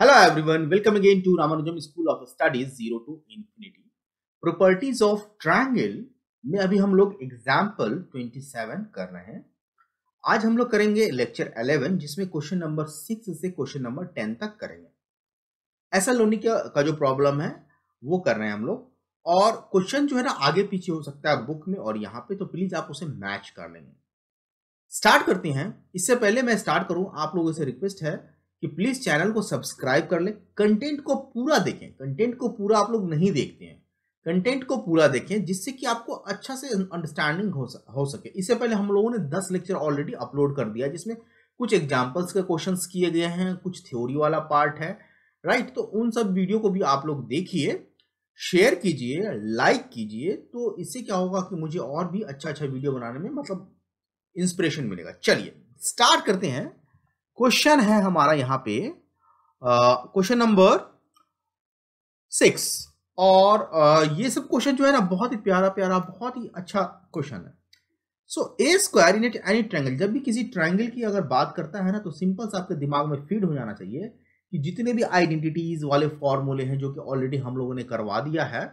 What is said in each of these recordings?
Hello everyone, welcome again to Ramanujam School of Studies 0 to Infinity. Properties of triangle में अभी हम लोग example 27 कर रहे हैं आज हम लोग करेंगे लेक्चर 11 जिसमें क्वेश्चन नंबर 6 से क्वेश्चन नंबर 10 तक करेंगे ऐसा लोनी का जो प्रॉब्लम है वो कर रहे हैं हम लोग और क्वेश्चन जो है ना आगे पीछे हो सकता है बुक में और यहाँ पे तो प्लीज आप उसे मैच कर लेंगे स्टार्ट करते हैं इससे पहले मैं स्टार्ट करूं आप लोगों से रिक्वेस्ट है कि प्लीज़ चैनल को सब्सक्राइब कर लें कंटेंट को पूरा देखें कंटेंट को पूरा आप लोग नहीं देखते हैं कंटेंट को पूरा देखें जिससे कि आपको अच्छा से अंडरस्टैंडिंग हो, सके इससे पहले हम लोगों ने दस लेक्चर ऑलरेडी अपलोड कर दिया जिसमें कुछ एग्जाम्पल्स के क्वेश्चन किए गए हैं कुछ थ्योरी वाला पार्ट है राइट तो उन सब वीडियो को भी आप लोग देखिए शेयर कीजिए लाइक कीजिए तो इससे क्या होगा कि मुझे और भी अच्छा अच्छा वीडियो बनाने में मतलब इंस्पिरेशन मिलेगा चलिए स्टार्ट करते हैं क्वेश्चन है हमारा यहाँ पे क्वेश्चन नंबर सिक्स और uh, ये सब क्वेश्चन जो है ना बहुत ही प्यारा प्यारा बहुत ही अच्छा क्वेश्चन है so A square in any triangle जब भी किसी ट्रायंगल की अगर बात करता है ना तो सिंपल सा आपके दिमाग में फीड हो जाना चाहिए कि जितने भी आइडेंटिटीज वाले फॉर्मूले हैं जो कि ऑलरेडी हम लोगों ने करवा दिया है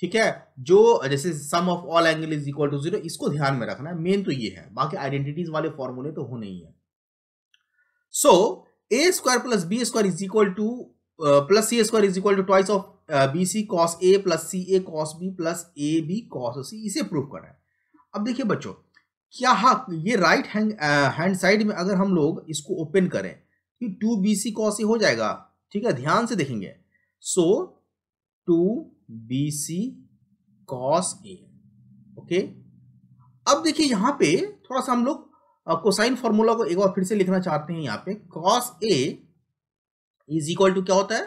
ठीक है जो जैसे sum of all angle is equal to zero इसको ध्यान में रखना है मेन तो ये है बाकी आइडेंटिटीज वाले फॉर्मूले तो होने ही है So a square plus b square is equal to uh, plus c square is equal to twice of uh, bc cos a plus ca cos b plus ab cos c इसे prove कर करना है अब देखिए बच्चों क्या हा ये राइट हैंड हैंड साइड में अगर हम लोग इसको ओपन करें कि two B C cos A हो जाएगा ठीक है ध्यान से देखेंगे so two B C cos A okay अब देखिए यहां पे थोड़ा सा हम लोग कोसाइन फॉर्मूला को एक बार फिर से लिखना चाहते हैं यहाँ पे cos A is equal to क्या होता है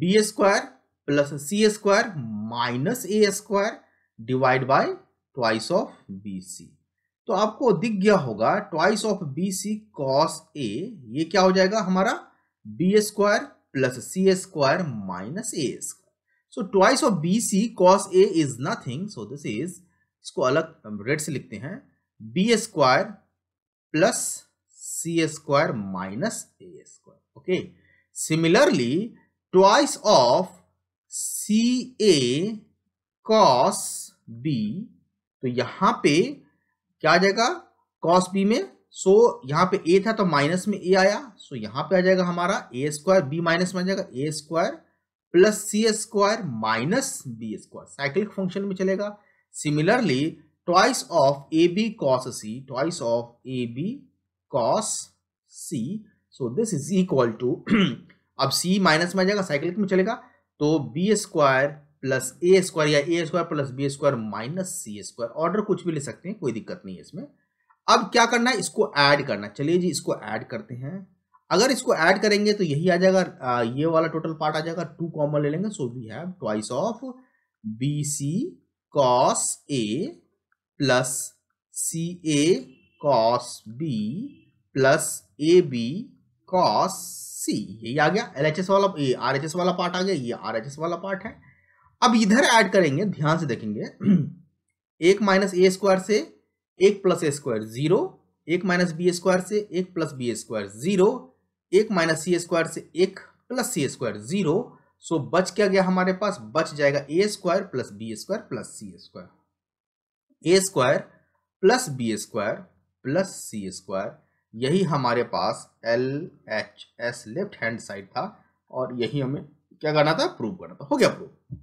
B square plus C square minus A square divide by twice of B C तो आपको दिख गया होगा twice of B C cos A ये क्या हो जाएगा हमारा B square plus C square minus A square so twice of B C cos A is nothing so this is इसको अलग रेड से लिखते हैं B square plus c square minus a square okay similarly twice of ca cos b तो यहां पे क्या आ जाएगा cos b में सो so, यहां पे a था तो माइनस में a आया सो so, यहां पे आ जाएगा हमारा ए स्क्वायर बी माइनस में आ जाएगा A square plus C square minus B square cyclic function में चलेगा similarly twice of AB cos C, twice of AB cos C. So this is equal to, अब C माइनस में जाएगा cycle में चलेगा तो B square plus A square या A square plus B square minus C square order कुछ भी ले सकते हैं कोई दिक्कत नहीं है इसमें अब क्या करना है इसको ऐड करना चलिए जी इसको ऐड करते हैं अगर इसको ऐड करेंगे तो यही आ जाएगा ये वाला टोटल पार्ट आ जाएगा टू कॉमन ले लेंगे so we have twice of B C cos A plus C A cos B plus A B cos C यही आ गया एच एस वाला ये एस वाला पार्ट आ गया ये आर एच एस वाला पार्ट है अब इधर ऐड करेंगे ध्यान से देखेंगे एक माइनस ए स्क्वायर से एक प्लस ए स्क्वायर जीरो एक माइनस बी स्क्वायर से एक प्लस बी स्क्वायर जीरो एक माइनस सी स्क्वायर से एक plus C square zero so बच क्या गया हमारे पास बच जाएगा A square plus B square plus C square A square plus B square plus C square यही हमारे पास L H S left hand side था और यही हमें क्या करना था प्रूव करना था हो गया प्रूव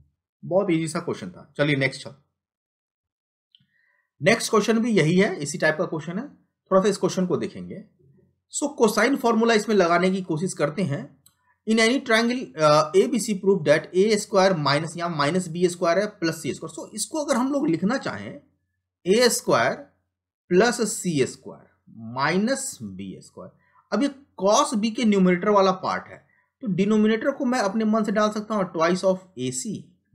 बहुत इजी सा क्वेश्चन था चलिए नेक्स्ट नेक्स्ट क्वेश्चन भी यही है इसी टाइप का क्वेश्चन है थोड़ा सा इस क्वेश्चन को देखेंगे सो so, कोसाइन फॉर्मूला इसमें लगाने की कोशिश करते हैं in any triangle A B C prove that A square minus यहाँ माइनस बी स्क्वायर है प्लस सी स्क्वायर सो इसको अगर हम लोग लिखना चाहें A square plus C square minus B square अब ये कॉस बी के न्यूमिनेटर वाला पार्ट है तो डिनोमिनेटर को मैं अपने मन से डाल सकता हूँ ट्वाइस ऑफ ए सी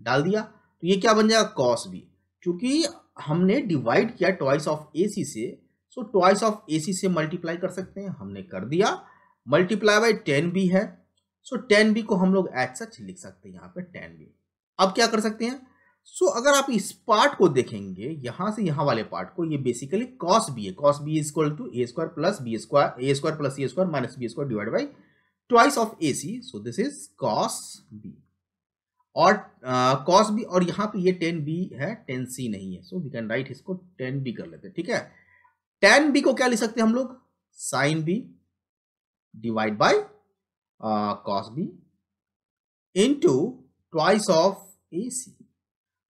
डाल दिया तो ये क्या बन जाएगा कॉस बी चूंकि हमने डिवाइड किया ट्वाइस ऑफ ए सी से सो ट्वाइस ऑफ ए सी से मल्टीप्लाई कर सकते हैं हमने कर दिया मल्टीप्लाई बाई टेन बी है सो टेन बी को हम लोग एच सच लिख सकते हैं यहाँ पे टेन बी अब क्या कर सकते हैं सो so, अगर आप इस पार्ट को देखेंगे यहां से यहां वाले पार्ट को ये बेसिकली कॉस बी है cos B is equal to A square plus B square A square plus A square minus B square divide by twice of A C so this is cos B और cos uh, B और यहां पे ये tan B है tan C नहीं है so we can write इसको tan B कर लेते हैं ठीक है टेन बी को क्या लिख सकते हैं हम लोग sine B divide by cos B into twice of A C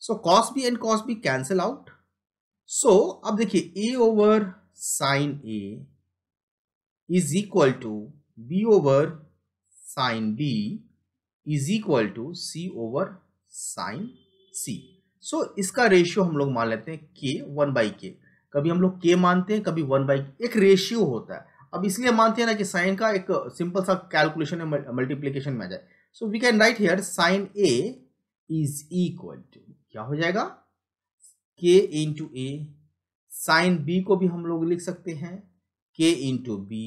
so cos B and cos B cancel out so अब देखिए A over sine A is equal to B over sine B is equal to C over sine C so इसका ratio हम लोग मान लेते हैं के one by के कभी हम लोग के मानते हैं कभी वन बाई एक रेशियो होता है अब इसलिए मानते हैं ना कि साइन का एक सिंपल सा कैलकुलेशन है मल्टीप्लीकेशन में आ जाए so we can write here sine A is equal to क्या हो जाएगा के इंटू ए साइन बी को भी हम लोग लिख सकते हैं के इंटू बी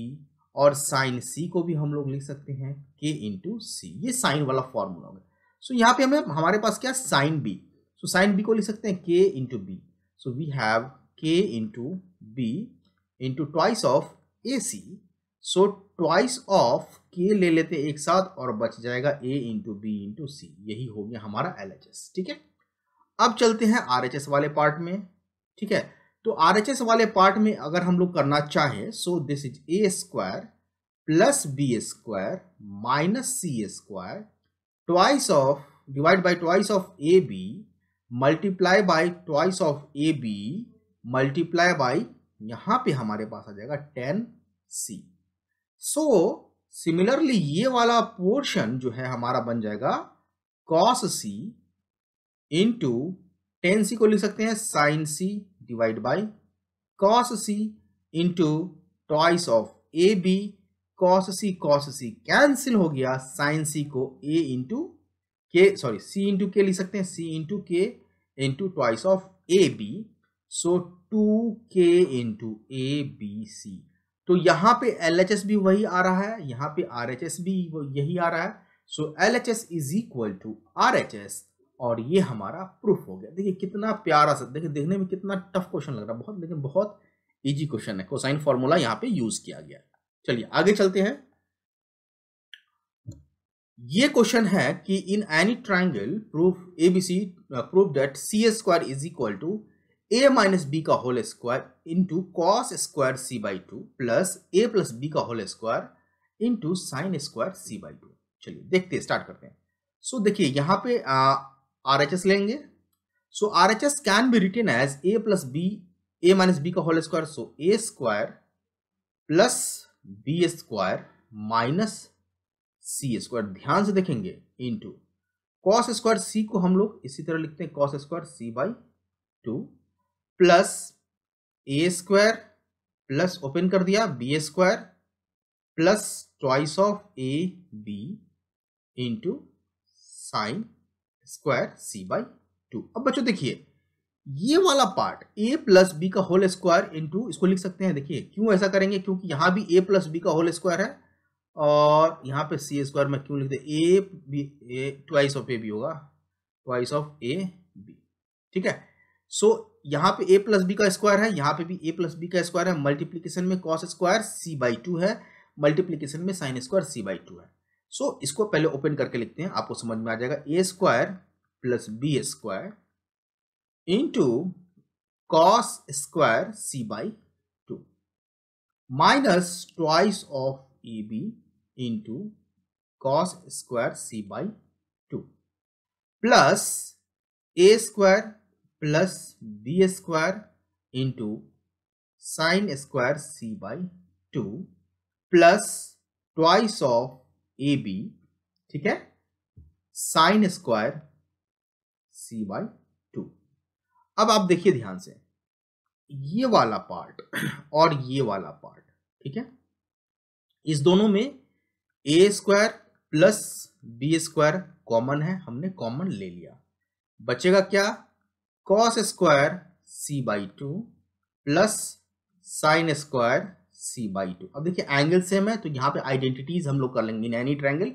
और साइन सी को भी हम लोग लिख सकते हैं के इंटू सी ये साइन वाला फॉर्मूला होगा सो so, यहाँ पे हमें हमारे पास क्या sine B so sine B को लिख सकते हैं K into B so we have K into B into twice of A C so twice of K ले लेते हैं एक साथ और बच जाएगा A into B into C यही हो गया हमारा एल ठीक है अब चलते हैं आर वाले पार्ट में ठीक है तो आर वाले पार्ट में अगर हम लोग करना चाहे so this is A square plus B square minus C square twice of divide by twice of A B multiply by twice of A B multiply by यहाँ पे हमारे पास आ जाएगा टेन सी सो सिमिलरली ये वाला पोर्शन जो है हमारा बन जाएगा cos C into tan C को लिख सकते हैं sine C divide by cos C into twice of A B cos C cos C cancel हो गया साइन सी को A into K sorry C into K लिख सकते हैं C into K into twice of A B so two K into A B C तो यहाँ पे L H S भी वही आ रहा है यहाँ पे आर एच एस भी यही आ रहा है so L H S is equal to R H S और ये हमारा प्रूफ हो गया देखिए कितना प्यारा सा देखिए देखने में कितना टफ क्वेश्चन लग रहा है बहुत लेकिन बहुत इजी क्वेश्चन है कोसाइन फॉर्मूला यहाँ पे यूज किया गया है चलिए आगे चलते हैं ये क्वेश्चन है कि in any triangle proof A B C proof that C A square is equal to A minus B का whole square into cos square C by two plus A plus B का whole square into sine square C by two चलिए देखते हैं start करते हैं सो so, देखिए यहाँ पे आ, uh, आरएचएस लेंगे so RHS can be written as A plus B A minus B का whole square so A square plus B square minus C square ध्यान से देखेंगे इनटू कॉस स्क्वायर सी को हम लोग इसी तरह लिखते हैं cos square C by two plus A square plus open कर दिया B square plus twice of A B into sine square C by two अब बच्चों देखिए ये वाला पार्ट ए प्लस बी का होल स्क्वायर इंटू इसको लिख सकते हैं देखिए क्यों ऐसा करेंगे क्योंकि यहां भी ए प्लस बी का होल स्क्वायर है और यहाँ पे सी स्क्वायर में क्यों लिख दे A B A twice of A B होगा ट्वाइस ऑफ ए बी ठीक है सो so, यहाँ पे ए प्लस बी का स्क्वायर है यहाँ पे भी ए प्लस बी का स्क्वायर है मल्टीप्लीकेशन में cos square C by two है मल्टीप्लीकेशन में sine square C by two है सो so, इसको पहले ओपन करके लिखते हैं आपको समझ में आ जाएगा A square plus b square into cos square c by 2 minus twice of ab into cos square c by 2 plus a square plus b square into sine square c by 2 plus twice of AB ठीक है sine square C by two अब आप देखिए ध्यान से ये वाला part और ये वाला पार्ट ठीक है इस दोनों में A square plus B square common है हमने कॉमन ले लिया बचेगा क्या cos square C by two plus sine square C by two अब देखिए एंगल सेम है तो यहां पे आइडेंटिटीज हम लोग कर लेंगे in any triangle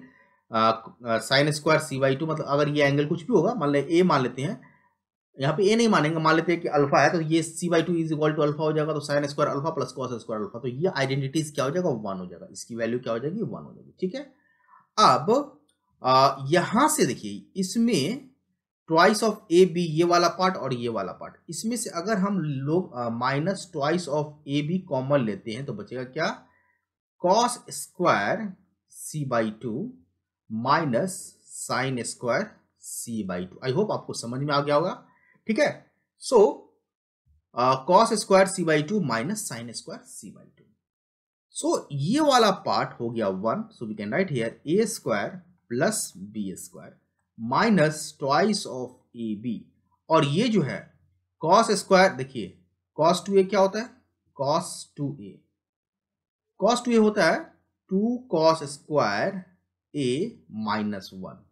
sine square C by two मतलब अगर ये एंगल कुछ भी होगा मान लें ए मान लेते हैं यहाँ पे ए नहीं मानेंगे मान लेते हैं कि अल्फा है तो ये C by two is equal to alpha हो जाएगा तो sine square alpha plus cos square alpha तो ये आइडेंटिटीज क्या हो जाएगा वन हो जाएगा इसकी वैल्यू क्या हो जाएगी वन हो जाएगी ठीक है अब यहां से देखिए इसमें ट्वाइस ऑफ ए बी ये वाला पार्ट और ये वाला पार्ट इसमें से अगर हम लोग minus twice of A B common लेते हैं तो बचेगा क्या cos square C by two minus sine square C by two I hope आपको समझ में आ गया होगा ठीक है so cos square C by two minus sine square C by two so ये वाला पार्ट हो गया one so we can write here A square plus B square minus twice of A B और ये जो है कॉस स्क्वायर देखिए cos two A क्या होता है cos two A cos two A होता है two cos square A minus one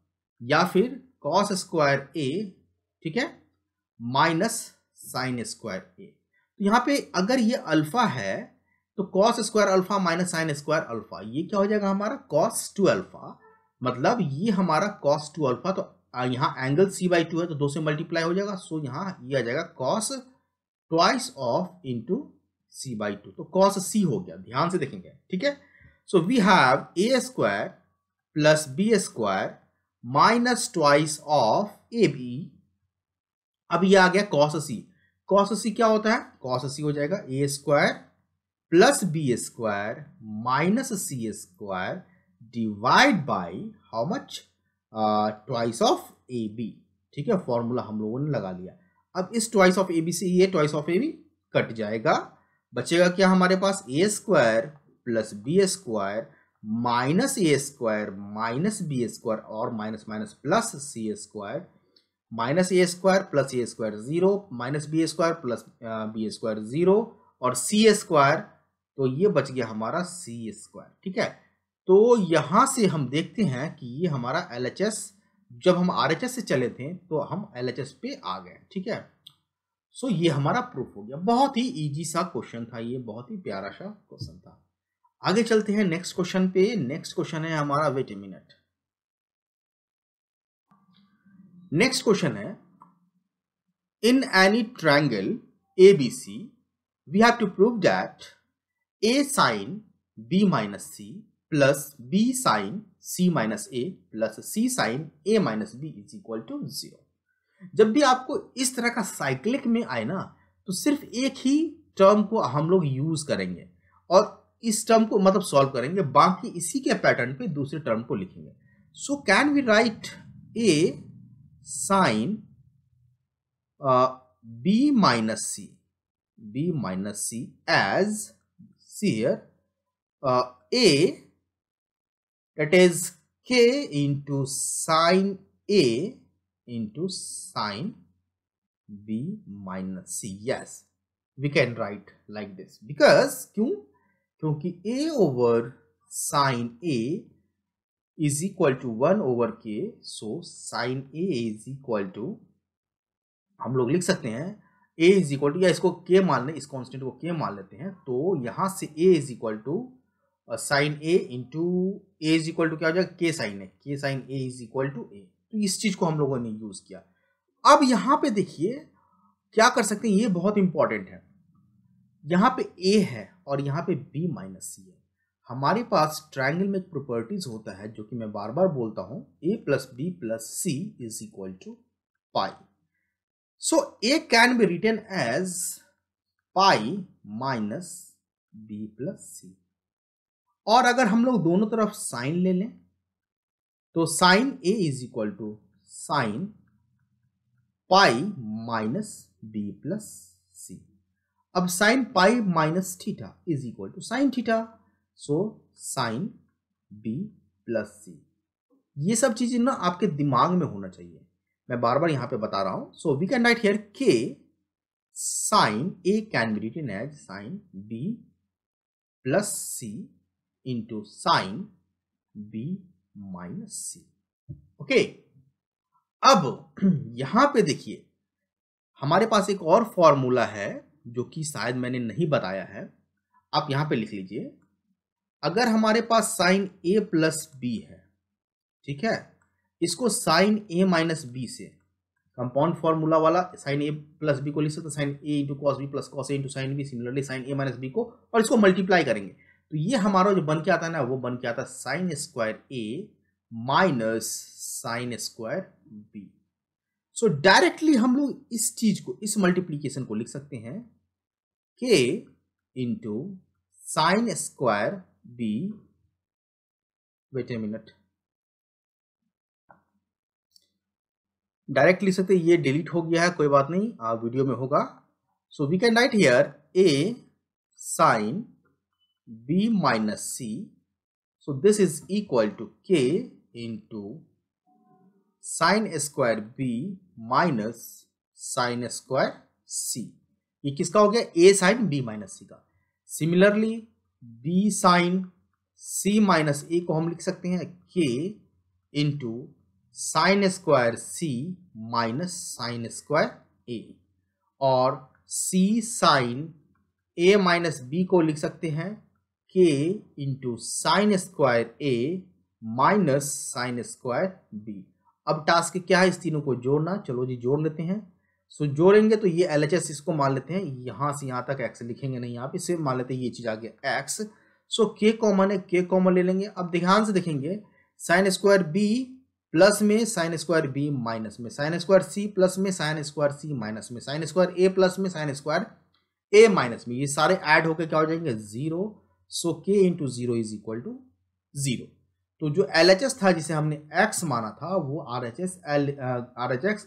या फिर कॉस स्क्वायर ए ठीक है माइनस साइन स्क्वायर ए तो यहाँ पे अगर ये अल्फा है तो cos square alpha minus sine square alpha ये क्या हो जाएगा हमारा कॉस टू अल्फा मतलब ये हमारा कॉस टू अल्फा तो यहां एंगल सी बाई टू है तो दो से मल्टीप्लाई हो जाएगा सो यहाँ ये आ जाएगा cos twice of into C by two तो कॉस सी हो गया ध्यान से देखेंगे ठीक है so we have A square plus b square minus twice of ab अब ये आ गया cos c cos c क्या होता है cos c हो जाएगा a square plus b square minus c square divide by how much uh, twice of ab ठीक है फॉर्मूला हम लोगों ने लगा लिया अब इस ट्वाइस ऑफ ए बी से ये twice of A B cut जाएगा बचेगा क्या हमारे पास A square plus B square minus A square minus B square और minus minus plus C square minus A square plus A square zero minus B square plus B square zero और C square तो ये बच गया हमारा सी square ठीक है तो यहां से हम देखते हैं कि ये हमारा एल एच एस जब हम आर एच एस से चले थे तो हम एल एच एस पे आ गए ठीक है सो ये हमारा प्रूफ हो गया बहुत ही ईजी सा क्वेश्चन था ये बहुत ही प्यारा सा क्वेश्चन था आगे चलते हैं नेक्स्ट क्वेश्चन पे नेक्स्ट क्वेश्चन है हमारा wait a minute next question है in any triangle A B C we have to prove that A sine B minus C plus B sine C minus A plus C sine A minus B is equal to zero जब भी आपको इस तरह का cyclic में आए ना तो सिर्फ एक ही टर्म को हम लोग यूज करेंगे और इस टर्म को मतलब सॉल्व करेंगे बाकी इसी के पैटर्न पे दूसरे टर्म को लिखेंगे so can we write A sine B minus C B minus C as C here A that is K into sine A into sine B minus C yes we can write like this because क्यों क्योंकि A over sine A is equal to one over K so sine A is equal to हम लोग लिख सकते हैं ए is equal to या इसको के मान लें इस कॉन्स्टेंट को के मान लेते हैं तो यहां से A is equal to sine A into A is equal to क्या हो जाएगा K sine A K sine A is equal to A तो इस चीज़ को हम लोगों ने यूज़ किया अब यहां पे देखिए क्या कर सकते हैं ये बहुत इंपॉर्टेंट है यहाँ पे ए है और यहाँ पे बी माइनस सी है हमारे पास ट्राइंगल में एक प्रॉपर्टीज होता है जो कि मैं बार बार बोलता हूँ A plus B plus C is equal to pi so A can be return as pi minus B plus C और अगर हम लोग दोनों तरफ साइन ले लें तो sine A is equal to sine pi minus B plus C अब sine pi minus theta is equal to sine theta so sine B plus C ये सब चीज़ें ना आपके दिमाग में होना चाहिए मैं बार बार यहां पे बता रहा हूं so we can write here K sine A can be written as sine B plus C into sine B minus C okay अब यहां पे देखिए हमारे पास एक और फॉर्मूला है जो कि शायद मैंने नहीं बताया है आप यहाँ पे लिख लीजिए अगर हमारे पास साइन ए प्लस बी है ठीक है इसको साइन ए माइनस बी से कंपाउंड फॉर्मूला वाला साइन ए प्लस बी को लिख सकते sine A into cos B plus cos A into sine B similarly sine A minus B को और इसको मल्टीप्लाई करेंगे तो ये हमारा जो बन के आता है ना वो बन के आता है sine square A minus sine square B so directly हम लोग इस चीज को इस मल्टीप्लीकेशन को लिख सकते हैं k into sine square b wait a minute directly सकते तो ये डिलीट हो गया है कोई बात नहीं आ, वीडियो में होगा so we can write here A sine B minus C so this is equal to K into sine square B minus sine square C ये किसका हो गया A sine B minus C का similarly B sine C minus A को हम लिख सकते हैं K into sine square C minus sine square A और C sine A minus B को लिख सकते हैं K into sine square A minus sine square B अब टास्क क्या है इस तीनों को जोड़ना चलो जी जोड़ लेते हैं सो so, जोड़ेंगे तो ये एल एच एस इसको मान लेते हैं यहाँ से यहाँ तक एक्स लिखेंगे नहीं आप इसे मान लेते हैं ये चीज़ आ गया एक्स सो के कॉमन है के कॉमन ले लेंगे अब ध्यान से देखेंगे साइन स्क्वायर बी प्लस में साइन स्क्वायर बी माइनस में साइन स्क्वायर सी प्लस में साइन स्क्वायर सी माइनस में साइन स्क्वायर ए प्लस में साइन स्क्वायर ए माइनस में ये सारे ऐड होकर क्या हो जाएंगे zero so K into zero is equal to zero तो जो एल एच एस था जिसे हमने एक्स माना था वो R H S L R H X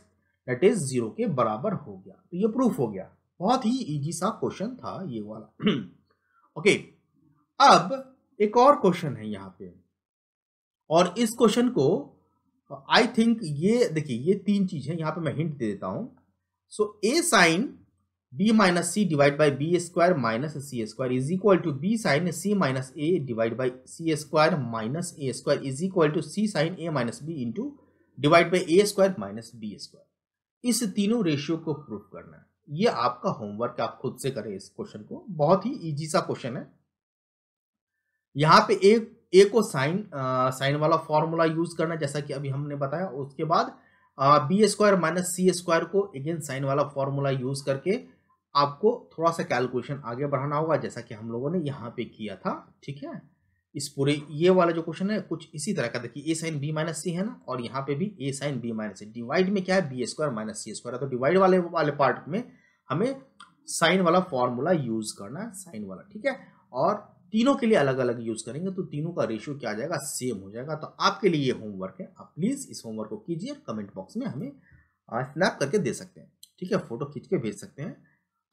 that is zero के बराबर हो गया तो ये प्रूफ हो गया बहुत ही इजी सा क्वेश्चन था ये वाला ओके अब एक और क्वेश्चन है यहाँ पे और इस क्वेश्चन को आई थिंक ये देखिए ये तीन चीज है यहाँ पे मैं हिंट दे देता हूं so A sine B minus C divide by B square minus C square is equal to B sine C minus A divide by C square minus A square is equal to C sine A minus B into divide by A square minus B square इस तीनों ratio को prove करना है ये आपका homework आप खुद से करें इस क्वेश्चन को बहुत ही इजी सा क्वेश्चन है यहाँ पे एक ए को साइन साइन वाला फॉर्मूला यूज करना जैसा कि अभी हमने बताया उसके बाद B square minus C square को अगेन साइन वाला फॉर्मूला यूज करके आपको थोड़ा सा कैलकुलेशन आगे बढ़ाना होगा जैसा कि हम लोगों ने यहां पे किया था ठीक है इस पूरे ये वाला जो क्वेश्चन है कुछ इसी तरह का देखिए A sine B minus C है ना और यहाँ पे भी A sine B minus C divide में क्या है B square minus C square है तो डिवाइड वाले वाले पार्ट में हमें साइन वाला फॉर्मूला यूज करना है साइन वाला ठीक है और तीनों के लिए अलग अलग यूज करेंगे तो तीनों का रेशियो क्या आ जाएगा सेम हो जाएगा तो आपके लिए ये होमवर्क है आप प्लीज इस होमवर्क को कीजिए कमेंट बॉक्स में हमें स्नैप करके दे सकते हैं ठीक है फोटो खींच के भेज सकते हैं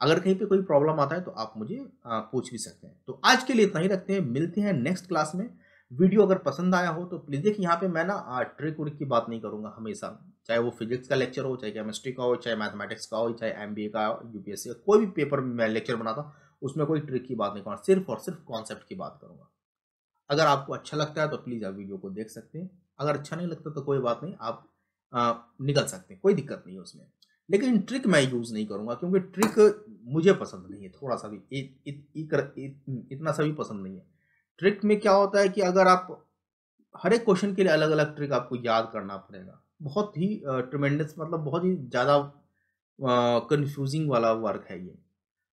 अगर कहीं पे कोई प्रॉब्लम आता है तो आप मुझे पूछ भी सकते हैं तो आज के लिए इतना ही रखते हैं मिलते हैं नेक्स्ट क्लास में वीडियो अगर पसंद आया हो तो प्लीज़ देखिए यहाँ पे मैं ना ट्रिक उड़िक की बात नहीं करूँगा हमेशा चाहे वो फिजिक्स का लेक्चर हो चाहे केमिस्ट्री का हो चाहे मैथमेटिक्स का हो चाहे एम का हो यूपीएससी का कोई भी पेपर मैं लेक्चर बनाता हूँ उसमें कोई ट्रिक की बात नहीं करूँगा सिर्फ और सिर्फ कॉन्सेप्ट की बात करूँगा अगर आपको अच्छा लगता है तो प्लीज़ आप वीडियो को देख सकते हैं अगर अच्छा नहीं लगता तो कोई बात नहीं आप निकल सकते हैं कोई दिक्कत नहीं है उसमें लेकिन ट्रिक मैं यूज़ नहीं करूँगा क्योंकि ट्रिक मुझे पसंद नहीं है थोड़ा सा भी इत, इत, इत, इतना सा भी पसंद नहीं है ट्रिक में क्या होता है कि अगर आप हर एक क्वेश्चन के लिए अलग अलग ट्रिक आपको याद करना पड़ेगा बहुत ही ट्रिमेंडस मतलब बहुत ही ज़्यादा कन्फ्यूजिंग वाला वर्क है ये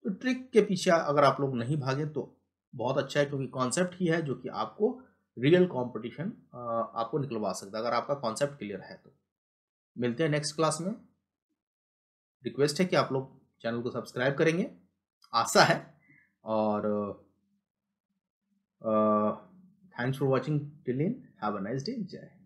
तो ट्रिक के पीछे अगर आप लोग नहीं भागे तो बहुत अच्छा है क्योंकि कॉन्सेप्ट ही है जो कि आपको रियल कॉम्पिटिशन आपको निकलवा सकता है अगर आपका कॉन्सेप्ट क्लियर है तो मिलते हैं नेक्स्ट क्लास में रिक्वेस्ट है कि आप लोग चैनल को सब्सक्राइब करेंगे आशा है और थैंक्स फॉर वॉचिंग टिल इन हैव अ नाइस डे जय